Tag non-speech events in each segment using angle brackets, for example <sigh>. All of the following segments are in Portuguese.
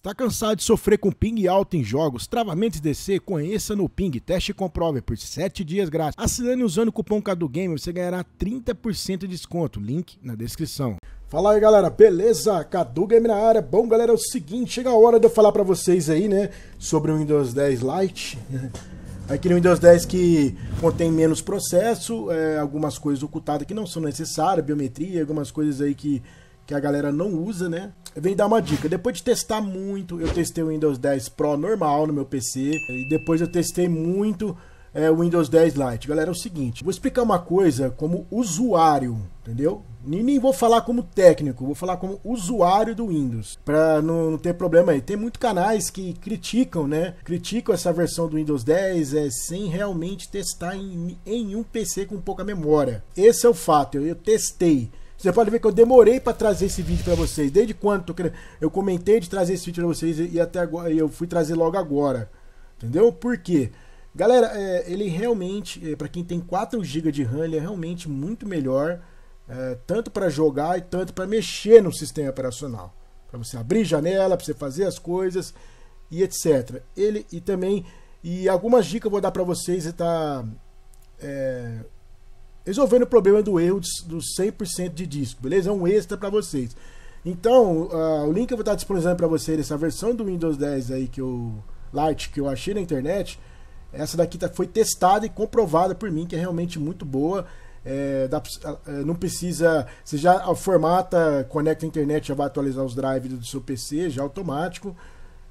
Está cansado de sofrer com ping alto em jogos, travamentos DC? Conheça no Ping, teste e comprove por 7 dias grátis. Assinando usando o cupom CaduGamer, você ganhará 30% de desconto. Link na descrição. Fala aí galera, beleza? Cadu Game na área. Bom galera, é o seguinte, chega a hora de eu falar para vocês aí, né, sobre o Windows 10 Lite. <laughs> Aquele Windows 10 que contém menos processo, é, algumas coisas ocultadas que não são necessárias, biometria, algumas coisas aí que que a galera não usa, né? Vem dar uma dica. Depois de testar muito, eu testei o Windows 10 Pro normal no meu PC. E depois eu testei muito é, o Windows 10 Lite. Galera, é o seguinte: vou explicar uma coisa como usuário, entendeu? Nem, nem vou falar como técnico, vou falar como usuário do Windows, para não, não, ter problema aí. Tem muitos canais que criticam, né? Criticam essa versão do Windows 10 é, sem realmente testar em, em um PC com pouca memória. Esse é o fato, eu, eu testei. Você pode ver que eu demorei para trazer esse vídeo para vocês. Desde quando eu comentei de trazer esse vídeo para vocês e até agora eu fui trazer logo agora. Entendeu? Por quê? Galera, é, ele realmente, é, para quem tem 4 GB de RAM, ele é realmente muito melhor, é, tanto para jogar e tanto para mexer no sistema operacional. Para você abrir janela, para você fazer as coisas e etc. Ele e também e algumas dicas eu vou dar para vocês, tá é, resolvendo o problema do erro dos 100% de disco, beleza? É um extra para vocês. Então, uh, o link que eu vou estar disponibilizando para vocês essa versão do Windows 10 aí que eu Lite que eu achei na internet, essa daqui tá, foi testada e comprovada por mim que é realmente muito boa. É, dá, ah, é, não precisa, você já formata, conecta a internet, já vai atualizar os drives do seu PC, já é automático.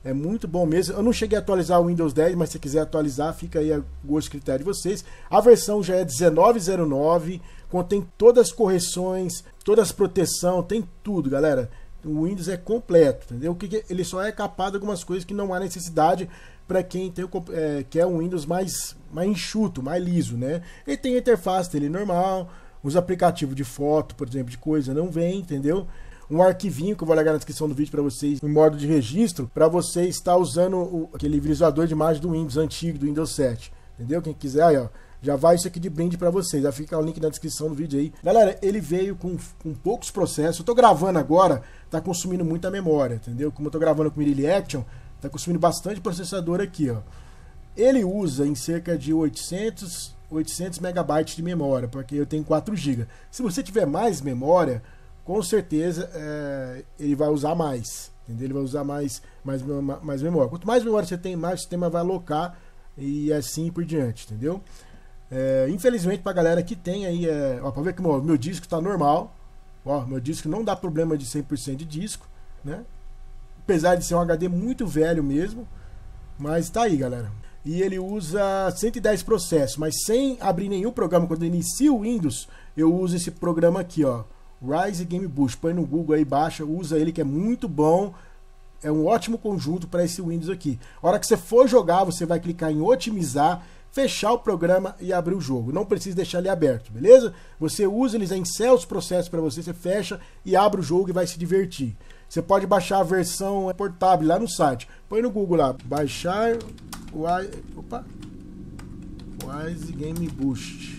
É muito bom mesmo. Eu não cheguei a atualizar o Windows 10, mas se quiser atualizar, fica aí a gosto e critério de vocês. A versão já é 1909, contém todas as correções, todas as proteção, tem tudo, galera. O Windows é completo, entendeu? É? Ele só é capaz de algumas coisas que não há necessidade para quem tem, é, quer um Windows mais, mais enxuto, mais liso, né? Ele tem interface dele normal, os aplicativos de foto, por exemplo, de coisa não vem, entendeu? um arquivinho que eu vou ligar na descrição do vídeo para vocês, em modo de registro, para você estar usando o, aquele visualizador de imagem do Windows antigo, do Windows 7. Entendeu? Quem quiser, aí, ó. Já vai isso aqui de brinde para vocês. Já fica o link na descrição do vídeo aí. Galera, ele veio com, com poucos processos. Eu tô gravando agora, tá consumindo muita memória, entendeu? Como eu tô gravando com o Mirili Action, tá consumindo bastante processador aqui, ó. Ele usa em cerca de 800, 800 megabytes de memória, porque eu tenho 4 GB. Se você tiver mais memória, com certeza é, ele vai usar mais. Entendeu? Ele vai usar mais, mais, mais memória. Quanto mais memória você tem, mais o sistema vai alocar e assim por diante, entendeu? É, infelizmente, pra galera que tem aí, é, ó, pra ver que meu, meu disco tá normal. Ó, meu disco não dá problema de 100% de disco, né? Apesar de ser um HD muito velho mesmo. Mas tá aí, galera. E ele usa 110 processos, mas sem abrir nenhum programa. Quando eu inicio o Windows, eu uso esse programa aqui, ó. Rise Game Boost. Põe no Google aí, baixa, usa ele que é muito bom. É um ótimo conjunto para esse Windows aqui. A hora que você for jogar, você vai clicar em otimizar, fechar o programa e abrir o jogo. Não precisa deixar ele aberto, beleza? Você usa, eles encerram os processos para você, você fecha e abre o jogo e vai se divertir. Você pode baixar a versão portável lá no site. Põe no Google lá, baixar o Wise Game Boost.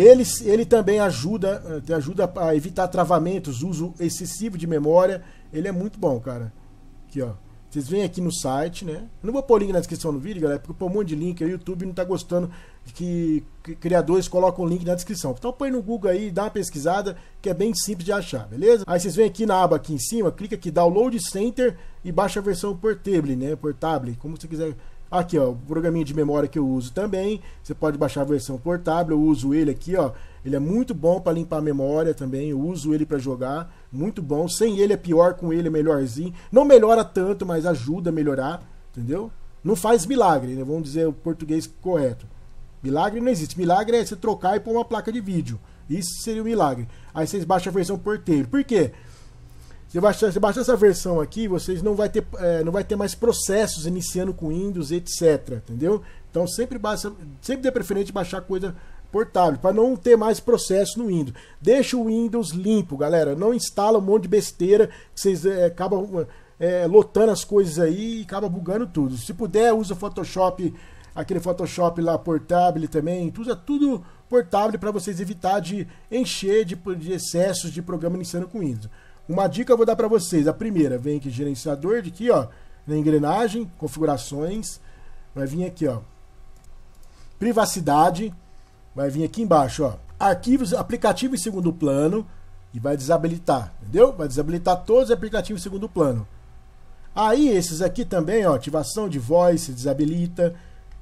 Ele, ele também ajuda, eh, ajuda a evitar travamentos, uso excessivo de memória. Ele é muito bom, cara. Aqui, ó. Vocês vêm aqui no site, né? Eu não vou pôr link na descrição do vídeo, galera, porque eu pôr um monte de link. O YouTube não tá gostando de que criadores colocam link na descrição. Então põe no Google aí, dá uma pesquisada, que é bem simples de achar, beleza? Aí vocês vêm aqui na aba aqui em cima, clica aqui Download Center e baixa a versão portable, né? Portable, como você quiser Aqui, ó, o programinha de memória que eu uso também. Você pode baixar a versão portável. Eu uso ele aqui, ó. Ele é muito bom para limpar a memória também. Eu uso ele para jogar. Muito bom. Sem ele é pior, com ele é melhorzinho. Não melhora tanto, mas ajuda a melhorar. Entendeu? Não faz milagre, né? Vamos dizer o português correto. Milagre não existe. Milagre é você trocar e pôr uma placa de vídeo. Isso seria um milagre. Aí vocês baixam a versão porteiro. Por quê? Se baixar, essa versão aqui, vocês não vai ter, é, não vai ter mais processos iniciando com Windows, etc. Entendeu? Então sempre baixa, sempre é preferente baixar coisa portável para não ter mais processo no Windows. Deixa o Windows limpo, galera. Não instala um monte de besteira que vocês é, acabam é, lotando as coisas aí e acaba bugando tudo. Se puder, usa Photoshop, aquele Photoshop lá portável também. Usa tudo portável para vocês evitar de encher de, de excessos de programa iniciando com Windows. Uma dica eu vou dar para vocês. A primeira, vem aqui gerenciador de aqui, ó, na engrenagem, configurações, vai vir aqui, ó, privacidade, vai vir aqui embaixo, ó, arquivos, aplicativo em segundo plano e vai desabilitar, entendeu? Vai desabilitar todos os aplicativos em segundo plano. Aí esses aqui também, ó, ativação de voz, se desabilita,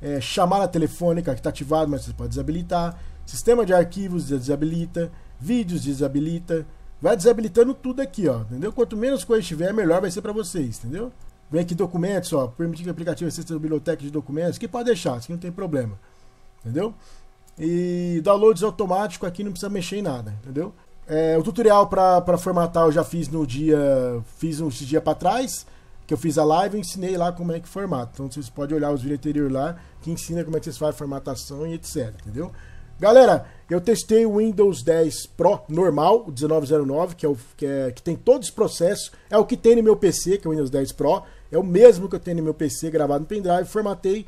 é, chamada telefônica que está ativado, mas você pode desabilitar, sistema de arquivos desabilita, vídeos desabilita, Vai desabilitando tudo aqui, ó, entendeu? Quanto menos coisa tiver, melhor vai ser para vocês, entendeu? Vem aqui documentos, ó, permitir que o aplicativo acesse a biblioteca de documentos, que pode deixar, isso aqui não tem problema, entendeu? E downloads automático aqui não precisa mexer em nada, entendeu? É, o tutorial para formatar eu já fiz no dia, fiz uns dias para trás, que eu fiz a live, e ensinei lá como é que formata. Então vocês podem olhar os vídeos anteriores lá, que ensina como é que vocês fazem formatação e etc, entendeu? Galera, eu testei o Windows 10 Pro normal, o 1909, que, é o, que, é, que tem todos os processos. É o que tem no meu PC, que é o Windows 10 Pro. É o mesmo que eu tenho no meu PC gravado no pendrive. Formatei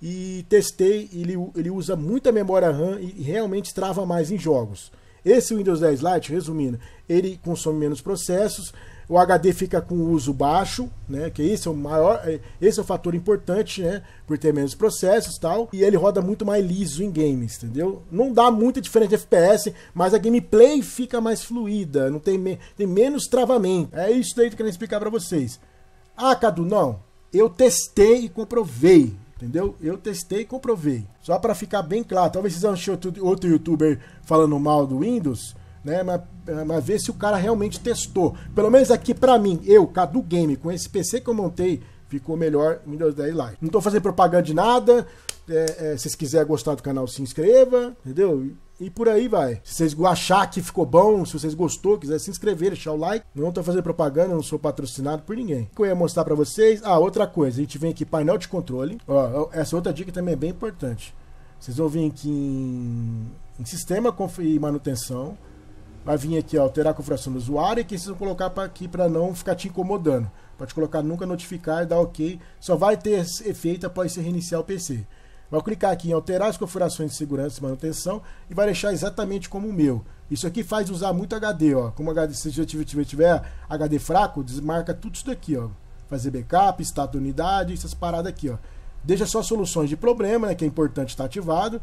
e testei. Ele, ele usa muita memória RAM e realmente trava mais em jogos. Esse Windows 10 Lite, resumindo, ele consome menos processos, o HD fica com uso baixo, né? Que esse é o maior, é, esse é o fator importante, né? Por ter menos processos, tal, e ele roda muito mais liso em games, entendeu? Não dá muita diferença de FPS, mas a gameplay fica mais fluida, não tem, me... tem menos travamento. É isso aí que eu queria explicar para vocês. Ah, Cadu, não. Eu testei e comprovei. Entendeu? Eu testei e comprovei. Só para ficar bem claro. Talvez vocês achem outro, youtuber falando mal do Windows, né? Mas, mas ver se o cara realmente testou. Pelo menos aqui para mim, eu, Cadu Game, com esse PC que eu montei, ficou melhor Windows 10 Lite. Não tô fazendo propaganda de nada, é, é, se vocês quiserem gostar do canal, se inscreva, entendeu? E por aí vai. Se vocês achar que ficou bom, se vocês gostou, quiser se inscrever, deixar o like. Não tô fazendo propaganda, não sou patrocinado por ninguém. O que eu ia mostrar para vocês? Ah, outra coisa. A gente vem aqui, painel de controle. Ó, essa outra dica também é bem importante. Vocês vão vir aqui em, em sistema e manutenção. Vai vir aqui, ó, alterar a configuração do usuário. E que vocês vão colocar pra aqui para não ficar te incomodando. Pode colocar nunca notificar e dar ok. Só vai ter efeito após você reiniciar o PC. Vai clicar aqui em alterar as configurações de segurança e manutenção e vai deixar exatamente como o meu. Isso aqui faz usar muito HD, ó. Como HD, se já tiver, tiver HD fraco, desmarca tudo isso daqui, ó. Fazer backup, status da unidade, essas paradas aqui, ó. Deixa só soluções de problema, né, que é importante estar tá ativado.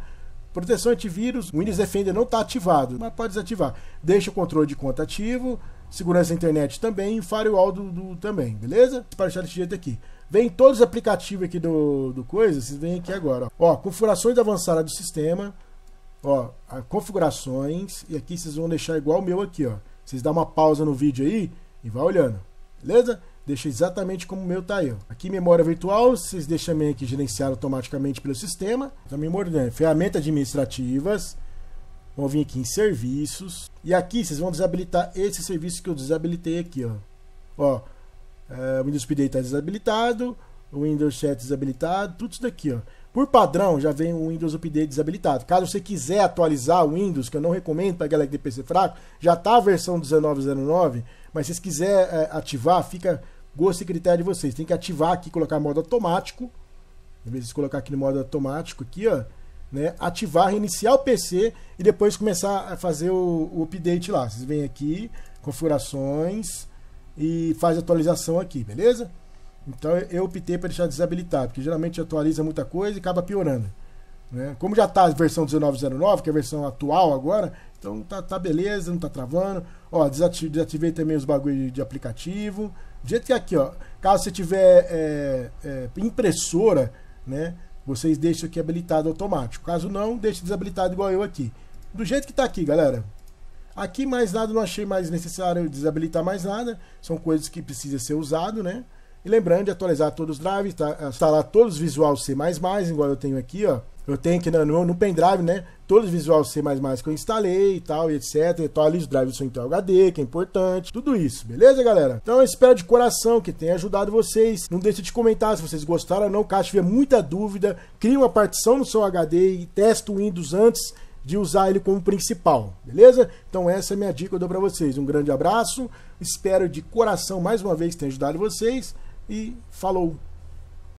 Proteção antivírus, o Windows Defender não está ativado, mas pode desativar. Deixa o controle de conta ativo, segurança da internet também e firewall do, do também, beleza? Para deixar desse jeito aqui. Vem todos os aplicativos aqui do, do coisa, vocês vêm aqui agora. Ó, configurações avançadas do sistema. Ó, configurações. E aqui vocês vão deixar igual o meu aqui, ó. Vocês dão uma pausa no vídeo aí e vai olhando. Beleza? Deixa exatamente como o meu tá aí. Ó. Aqui memória virtual, vocês deixam meio que gerenciado automaticamente pelo sistema. Então, memória, né, ferramentas administrativas. Vão vir aqui em serviços. E aqui vocês vão desabilitar esse serviço que eu desabilitei aqui, ó. Ó, uh, Windows Update está desabilitado, o Windows Chat desabilitado, tudo isso daqui, ó. Por padrão, já vem o Windows Update desabilitado. Caso você quiser atualizar o Windows, que eu não recomendo para galera que tem PC fraco, já está a versão 1909, mas se vocês quiserem é, ativar, fica gosto e critério de vocês. Tem que ativar aqui, colocar modo automático. Às vezes colocar aqui no modo automático aqui, ó, né? Ativar, reiniciar o PC e depois começar a fazer o, o update lá. Vocês vêm aqui, configurações, e faz atualização aqui, beleza? Então eu optei para deixar desabilitado, porque geralmente atualiza muita coisa e acaba piorando. Né? Como já está a versão 1909, que é a versão atual agora, então tá, tá beleza, não tá travando. Ó, desativei, desativei também os bagulhos de aplicativo. Do jeito que é aqui, ó, caso você tiver é, é, impressora, né, vocês deixam aqui habilitado automático. Caso não, deixe desabilitado igual eu aqui. Do jeito que tá aqui, galera. Aqui mais nada, não achei mais necessário desabilitar mais nada. São coisas que precisa ser usado, né? E lembrando de atualizar todos os drives, tá, instalar todos os Visual C++, igual eu tenho aqui, ó. Eu tenho aqui no, no, pendrive, né? Todos os Visual C++ que eu instalei e tal, e etc. Eu os drives do seu Intel HD, que é importante. Tudo isso, beleza, galera? Então eu espero de coração que tenha ajudado vocês. Não deixe de comentar se vocês gostaram ou não. Caso tiver muita dúvida, crie uma partição no seu HD e teste o Windows antes de usar ele como principal, beleza? Então essa é a minha dica que eu dou para vocês. Um grande abraço, espero de coração mais uma vez ter ajudado vocês e falou!